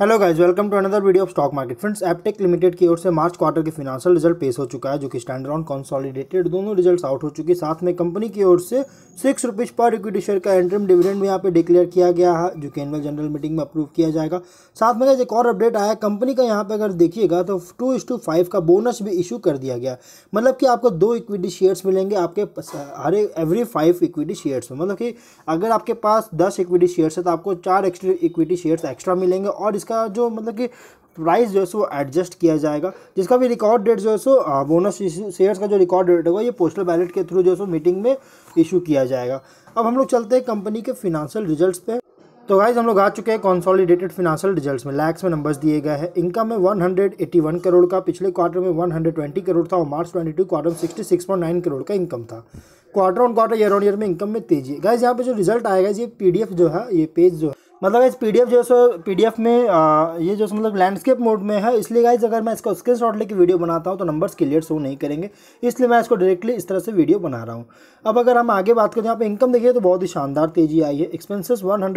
hello guys welcome to another video of stock market friends Aptech limited की ओर से March quarter के financial result पेश हो चुका है जो कि स्टैंडर्ड ऑन कंसोलिडेटेड दोनों रिजल्ट्स आउट हो चुके हैं साथ में कंपनी की ओर से सिक्स रुपीज पर इक्विटी शेयर का एंट्रम डिविडेंड भी यहाँ पे डिक्लेयर किया गया है जो कि एनुअल जनरल मीटिंग में अप्रूव किया जाएगा साथ में एक और अपडेट आया कंपनी का यहाँ पर अगर देखिएगा तो टू इस टू फाइव का बोनस भी इशू कर दिया गया मतलब कि आपको दो इक्विटी शेयर्स मिलेंगे आपके हर एवरी फाइव इक्विटी शेयर्स में मतलब कि अगर आपके पास दस इक्विटी शेयर्स है तो आपको चार एक्स्ट्रा इक्विटी शेयर्स एक्स्ट्रा मिलेंगे और इसका जो मतलब कि प्राइस जो है सो एडजस्ट किया जाएगा जिसका भी रिकॉर्ड डेट जो है सो बोनस शेयर्स का जो रिकॉर्ड डेट होगा ये पोस्टल बैलेट के थ्रू जो है सो मीटिंग में इशू किया जाएगा अब हम लोग चलते हैं कंपनी के फिनांशियल रिजल्ट्स पे तो गाइज हम लोग आ चुके हैं कॉन्सॉलिडेटेड फिनांशियल रिजल्ट्स में लैक्स में नंबर्स दिए गए हैं इनकम में 181 करोड़ का पिछले क्वार्टर में 120 करोड़ था और मार्च 22 क्वार्टर में 66.9 करोड़ का इनकम था quarter on quarter year on year में इनकम में तेजी गाइज यहाँ पे जो रिजल्ट आएगा ये पी जो है ये पेज जो है मतलब इस पी जो सो पी में आ, ये जो मतलब लैंडस्केप मोड में है इसलिए गाइज अगर मैं इसका स्क्रीन शॉट लेकर वीडियो बनाता हूँ तो नंबर्स क्लियर शो नहीं करेंगे इसलिए मैं इसको डायरेक्टली इस तरह से वीडियो बना रहा हूँ अब अगर हम आगे बात करें यहाँ पर इनकम देखिए तो बहुत ही शानदार तेजी आई है एक्सपेंसेस वन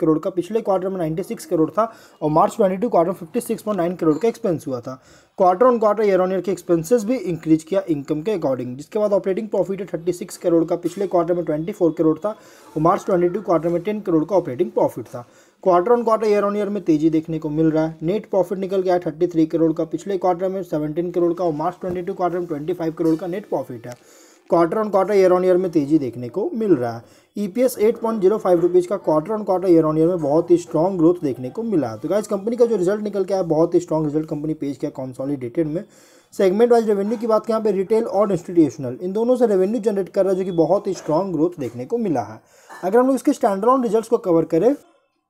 करोड़ का पिछले क्वार्टर में नाइन्टी करोड़ था और मार्च टू क्वार्टर में करोड़ का एक्सपेंस हुआ था quarter on quarter year on year के एक्सपेंसेस भी इंक्रीज किया इनकम के अकॉर्डिंग जिसके बाद ऑपरेटिंग प्रॉफिट है 36 करोड़ का पिछले क्वार्टर में 24 करोड़ था और मार्च 22 क्वार्टर में 10 करोड़ का ऑपरेटिंग प्रॉफिट था quarter on quarter year on year में तेजी देखने को मिल रहा है नेट प्रॉफिट निकल गया थर्टी थ्री करोड़ का पिछले क्वार्टर में सेवेंटीन करोड़ का और मार्च ट्वेंटी टू क्वार्टर में ट्वेंटी फाइव करोड़ का नेट प्रॉफिट है quarter on quarter year on year में तेजी देखने को मिल रहा है E P S eight point zero five rupees का quarter on quarter year on year में बहुत ही स्ट्रॉन्ग ग्रोथ देखने को मिला तो क्या कंपनी का जो रिजल्ट निकल के आया बहुत ही स्ट्रॉन्ग रिजल्ट कंपनी पेश किया कॉन्सॉलीडेटेड में सेगमेंट वाइज रेवेन्यू की बात करें यहाँ पे रिटेल और इंस्टीट्यूशनल इन दोनों से रेवेन्यू जनरेट कर रहा है जो कि बहुत ही स्ट्रॉन्ग ग्रोथ देखने को मिला है अगर हम लोग इसके स्टैंडर्ड रिजल्ट को कवर करें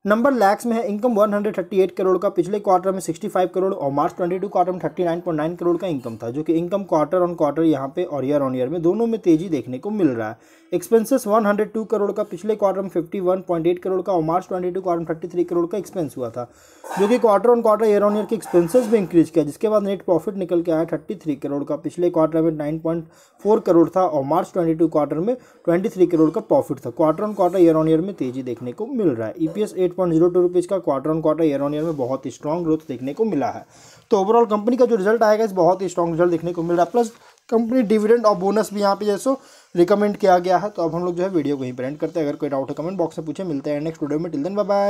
नंबर लैक्स में है इनकम 138 करोड़ का पिछले क्वार्टर में 65 करोड़ और मार्च 22 क्वार्टर में 39.9 करोड़ का इनकम था जो कि इनकम क्वार्टर ऑन क्वार्टर यहाँ पे और ईयर ऑन ईयर में दोनों में तेजी देखने को मिल रहा है एक्सपेंसेस 102 करोड़ का पिछले क्वार्टर में 51.8 करोड़ का और मार्च 22 क्वार्टर में 33 करोड़ का एक्सपेंस हुआ था जो कि quarter on quarter year on year के एक्सपेंसेस भी इंक्रीज किया जिसके बाद नेट प्रॉफिट निकल के आया थर्टी करोड़ का पिछले क्वार्टर में नाइन करोड़ था और मार्च ट्वेंटी क्वार्टर में ट्वेंटी करोड़ का प्रॉफिट था quarter on quarter year on year में तेजी देखने को मिल रहा है E P eight point zero two rupees का quarter on quarter year on year में बहुत ही स्ट्रॉन्ग ग्रोथ देखने को मिला है तो ओवरऑल कंपनी का जो रिजल्ट आएगा इस बहुत ही स्ट्रॉन्ग रिजल्ट देखने को मिल रहा है प्लस कंपनी डिविडेंड और बोनस भी यहाँ पे जैसे रिकमेंड किया गया है तो अब हम लोग जो है वीडियो को ही प्रेंट करते हैं अगर कोई डाउट है कमेंट बॉक्स में पूछे मिलते हैं नेक्स्ट वीडियो में टिल देन बाय